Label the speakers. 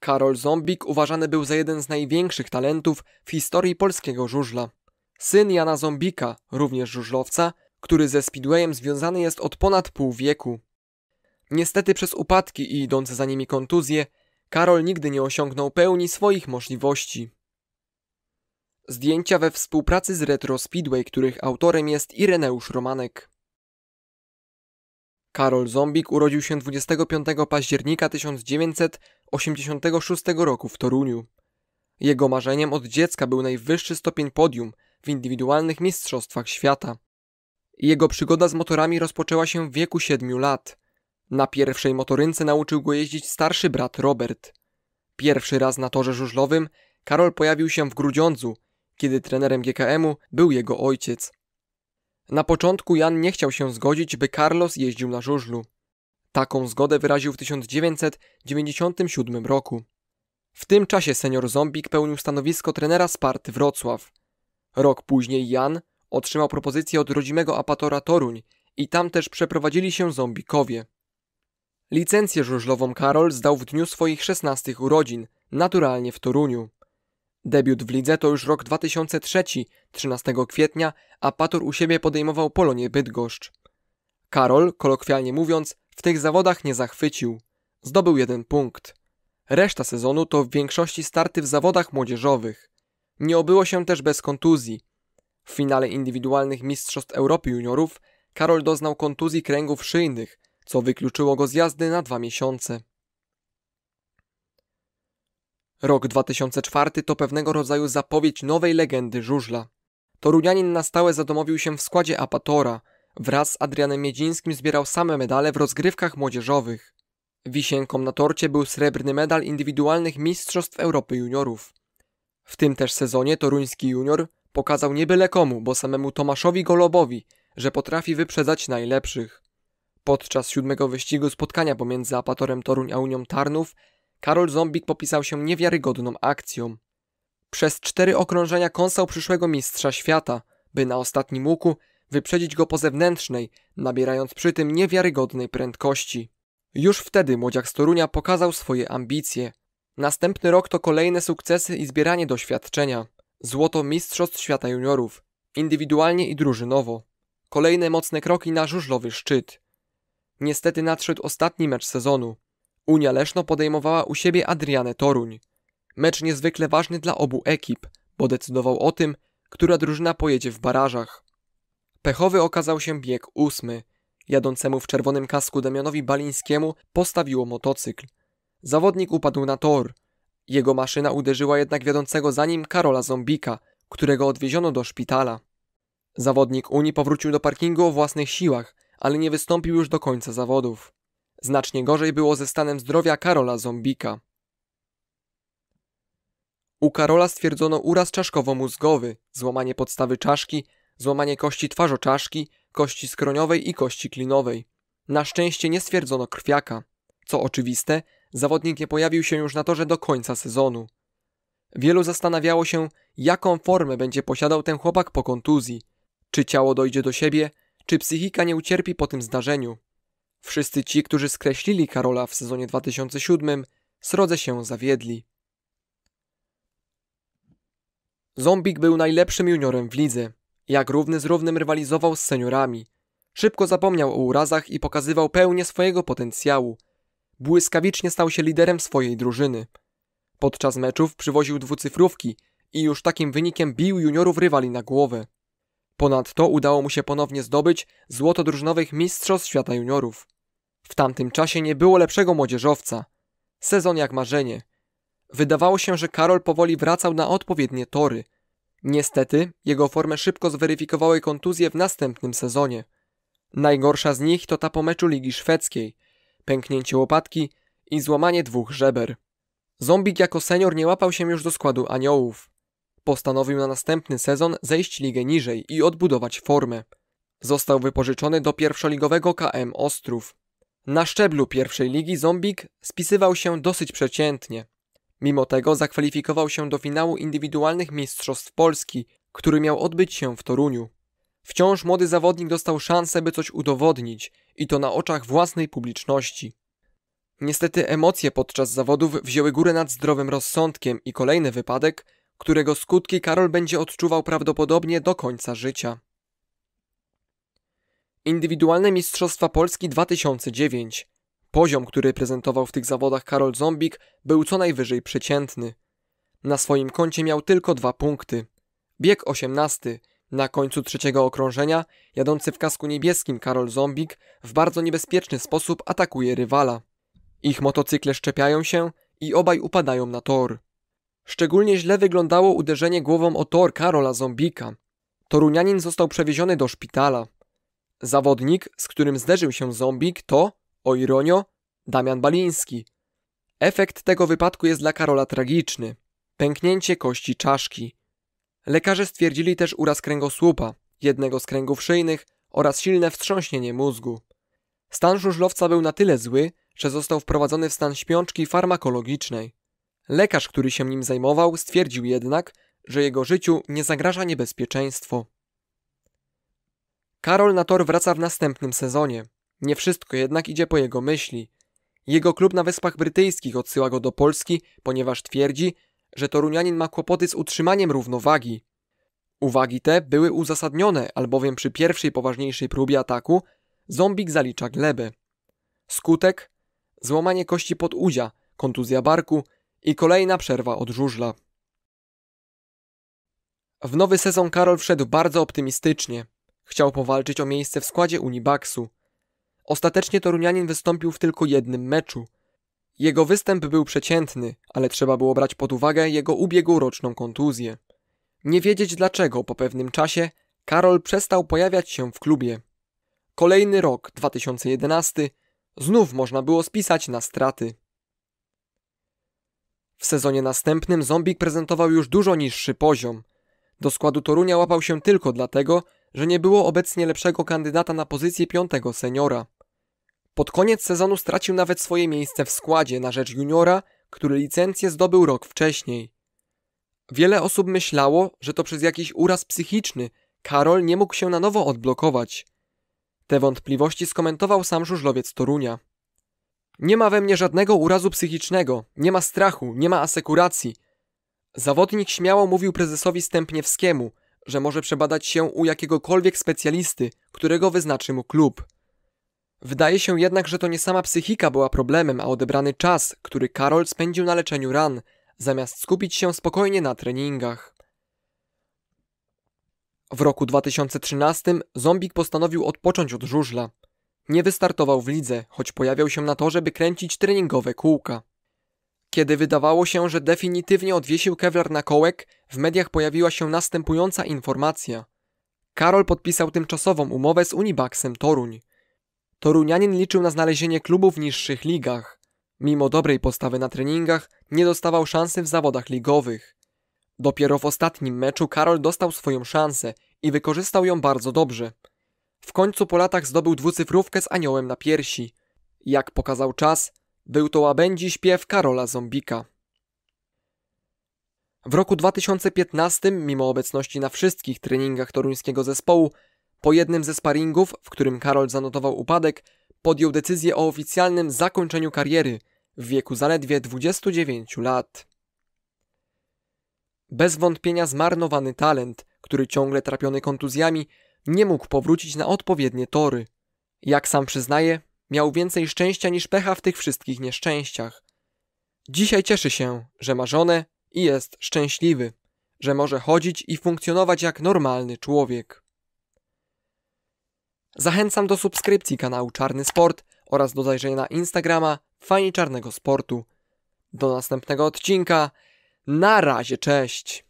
Speaker 1: Karol Zombik uważany był za jeden z największych talentów w historii polskiego żużla. Syn Jana Zombika, również żużlowca, który ze speedwayem związany jest od ponad pół wieku. Niestety przez upadki i idące za nimi kontuzje, Karol nigdy nie osiągnął pełni swoich możliwości. Zdjęcia we współpracy z Retro Speedway, których autorem jest Ireneusz Romanek. Karol Zombik urodził się 25 października 1986 roku w Toruniu. Jego marzeniem od dziecka był najwyższy stopień podium w indywidualnych mistrzostwach świata. Jego przygoda z motorami rozpoczęła się w wieku 7 lat. Na pierwszej motorynce nauczył go jeździć starszy brat Robert. Pierwszy raz na torze żużlowym Karol pojawił się w Grudziądzu, kiedy trenerem GKM-u był jego ojciec. Na początku Jan nie chciał się zgodzić, by Carlos jeździł na żużlu. Taką zgodę wyraził w 1997 roku. W tym czasie senior Zombik pełnił stanowisko trenera Sparty Wrocław. Rok później Jan otrzymał propozycję od rodzimego Apatora Toruń i tam też przeprowadzili się Zombikowie. Licencję żużlową Karol zdał w dniu swoich 16 urodzin, naturalnie w Toruniu. Debiut w lidze to już rok 2003, 13 kwietnia, a Patur u siebie podejmował Polonie Bydgoszcz. Karol, kolokwialnie mówiąc, w tych zawodach nie zachwycił. Zdobył jeden punkt. Reszta sezonu to w większości starty w zawodach młodzieżowych. Nie obyło się też bez kontuzji. W finale indywidualnych Mistrzostw Europy Juniorów Karol doznał kontuzji kręgów szyjnych, co wykluczyło go z jazdy na dwa miesiące. Rok 2004 to pewnego rodzaju zapowiedź nowej legendy żużla. Torunianin na stałe zadomowił się w składzie Apatora. Wraz z Adrianem Miedzińskim zbierał same medale w rozgrywkach młodzieżowych. Wisienką na torcie był srebrny medal indywidualnych Mistrzostw Europy Juniorów. W tym też sezonie toruński junior pokazał nie byle komu, bo samemu Tomaszowi Golobowi, że potrafi wyprzedzać najlepszych. Podczas siódmego wyścigu spotkania pomiędzy Apatorem Toruń a Unią Tarnów Karol Zombik popisał się niewiarygodną akcją. Przez cztery okrążenia kąsał przyszłego mistrza świata, by na ostatnim łuku wyprzedzić go po zewnętrznej, nabierając przy tym niewiarygodnej prędkości. Już wtedy młodziak z Torunia pokazał swoje ambicje. Następny rok to kolejne sukcesy i zbieranie doświadczenia. Złoto Mistrzostw Świata Juniorów, indywidualnie i drużynowo. Kolejne mocne kroki na żużlowy szczyt. Niestety nadszedł ostatni mecz sezonu. Unia Leszno podejmowała u siebie Adrianę Toruń. Mecz niezwykle ważny dla obu ekip, bo decydował o tym, która drużyna pojedzie w barażach. Pechowy okazał się bieg ósmy. Jadącemu w czerwonym kasku Damianowi Balińskiemu postawiło motocykl. Zawodnik upadł na tor. Jego maszyna uderzyła jednak wiodącego za nim Karola Zombika, którego odwieziono do szpitala. Zawodnik Unii powrócił do parkingu o własnych siłach, ale nie wystąpił już do końca zawodów. Znacznie gorzej było ze stanem zdrowia Karola Zombika. U Karola stwierdzono uraz czaszkowo-mózgowy, złamanie podstawy czaszki, złamanie kości twarzoczaszki, kości skroniowej i kości klinowej. Na szczęście nie stwierdzono krwiaka. Co oczywiste, zawodnik nie pojawił się już na torze do końca sezonu. Wielu zastanawiało się, jaką formę będzie posiadał ten chłopak po kontuzji. Czy ciało dojdzie do siebie, czy psychika nie ucierpi po tym zdarzeniu. Wszyscy ci, którzy skreślili Karola w sezonie 2007, srodze się zawiedli. Zombik był najlepszym juniorem w lidze. Jak równy z równym rywalizował z seniorami. Szybko zapomniał o urazach i pokazywał pełnię swojego potencjału. Błyskawicznie stał się liderem swojej drużyny. Podczas meczów przywoził dwucyfrówki i już takim wynikiem bił juniorów rywali na głowę. Ponadto udało mu się ponownie zdobyć złoto drużynowych Mistrzostw Świata Juniorów. W tamtym czasie nie było lepszego młodzieżowca. Sezon jak marzenie. Wydawało się, że Karol powoli wracał na odpowiednie tory. Niestety, jego formę szybko zweryfikowały kontuzje w następnym sezonie. Najgorsza z nich to ta po meczu Ligi Szwedzkiej, pęknięcie łopatki i złamanie dwóch żeber. Zombik jako senior nie łapał się już do składu aniołów. Postanowił na następny sezon zejść ligę niżej i odbudować formę. Został wypożyczony do pierwszoligowego KM Ostrów. Na szczeblu pierwszej ligi Zombik spisywał się dosyć przeciętnie. Mimo tego zakwalifikował się do finału indywidualnych Mistrzostw Polski, który miał odbyć się w Toruniu. Wciąż młody zawodnik dostał szansę, by coś udowodnić i to na oczach własnej publiczności. Niestety emocje podczas zawodów wzięły górę nad zdrowym rozsądkiem i kolejny wypadek którego skutki Karol będzie odczuwał prawdopodobnie do końca życia. Indywidualne Mistrzostwa Polski 2009. Poziom, który prezentował w tych zawodach Karol Zombik, był co najwyżej przeciętny. Na swoim koncie miał tylko dwa punkty. Bieg 18. Na końcu trzeciego okrążenia, jadący w kasku niebieskim Karol Zombik w bardzo niebezpieczny sposób atakuje rywala. Ich motocykle szczepiają się i obaj upadają na tor. Szczególnie źle wyglądało uderzenie głową o tor Karola Zombika. Torunianin został przewieziony do szpitala. Zawodnik, z którym zderzył się Zombik to, o ironio, Damian Baliński. Efekt tego wypadku jest dla Karola tragiczny. Pęknięcie kości czaszki. Lekarze stwierdzili też uraz kręgosłupa, jednego z kręgów szyjnych oraz silne wstrząśnienie mózgu. Stan żużlowca był na tyle zły, że został wprowadzony w stan śpiączki farmakologicznej. Lekarz, który się nim zajmował, stwierdził jednak, że jego życiu nie zagraża niebezpieczeństwo. Karol na tor wraca w następnym sezonie. Nie wszystko jednak idzie po jego myśli. Jego klub na Wyspach Brytyjskich odsyła go do Polski, ponieważ twierdzi, że Torunianin ma kłopoty z utrzymaniem równowagi. Uwagi te były uzasadnione, albowiem przy pierwszej poważniejszej próbie ataku zombik zalicza glebę. Skutek? Złamanie kości poduzia, kontuzja barku, i kolejna przerwa od żużla. W nowy sezon Karol wszedł bardzo optymistycznie. Chciał powalczyć o miejsce w składzie Unibaksu. Ostatecznie Torunianin wystąpił w tylko jednym meczu. Jego występ był przeciętny, ale trzeba było brać pod uwagę jego ubiegłoroczną kontuzję. Nie wiedzieć dlaczego po pewnym czasie Karol przestał pojawiać się w klubie. Kolejny rok, 2011, znów można było spisać na straty. W sezonie następnym Zombik prezentował już dużo niższy poziom. Do składu Torunia łapał się tylko dlatego, że nie było obecnie lepszego kandydata na pozycję piątego seniora. Pod koniec sezonu stracił nawet swoje miejsce w składzie na rzecz juniora, który licencję zdobył rok wcześniej. Wiele osób myślało, że to przez jakiś uraz psychiczny Karol nie mógł się na nowo odblokować. Te wątpliwości skomentował sam żużlowiec Torunia. Nie ma we mnie żadnego urazu psychicznego, nie ma strachu, nie ma asekuracji. Zawodnik śmiało mówił prezesowi Stępniewskiemu, że może przebadać się u jakiegokolwiek specjalisty, którego wyznaczy mu klub. Wydaje się jednak, że to nie sama psychika była problemem, a odebrany czas, który Karol spędził na leczeniu ran, zamiast skupić się spokojnie na treningach. W roku 2013 Zombik postanowił odpocząć od żużla. Nie wystartował w lidze, choć pojawiał się na torze, by kręcić treningowe kółka. Kiedy wydawało się, że definitywnie odwiesił Kevlar na kołek, w mediach pojawiła się następująca informacja. Karol podpisał tymczasową umowę z Unibaksem Toruń. Torunianin liczył na znalezienie klubu w niższych ligach. Mimo dobrej postawy na treningach, nie dostawał szansy w zawodach ligowych. Dopiero w ostatnim meczu Karol dostał swoją szansę i wykorzystał ją bardzo dobrze – w końcu po latach zdobył dwucyfrówkę z aniołem na piersi. Jak pokazał czas, był to łabędzi śpiew Karola Zombika. W roku 2015, mimo obecności na wszystkich treningach toruńskiego zespołu, po jednym ze sparingów, w którym Karol zanotował upadek, podjął decyzję o oficjalnym zakończeniu kariery w wieku zaledwie 29 lat. Bez wątpienia zmarnowany talent, który ciągle trapiony kontuzjami nie mógł powrócić na odpowiednie tory. Jak sam przyznaje, miał więcej szczęścia niż pecha w tych wszystkich nieszczęściach. Dzisiaj cieszy się, że ma żonę i jest szczęśliwy, że może chodzić i funkcjonować jak normalny człowiek. Zachęcam do subskrypcji kanału Czarny Sport oraz do zajrzenia na Instagrama Fani Czarnego Sportu. Do następnego odcinka. Na razie, cześć!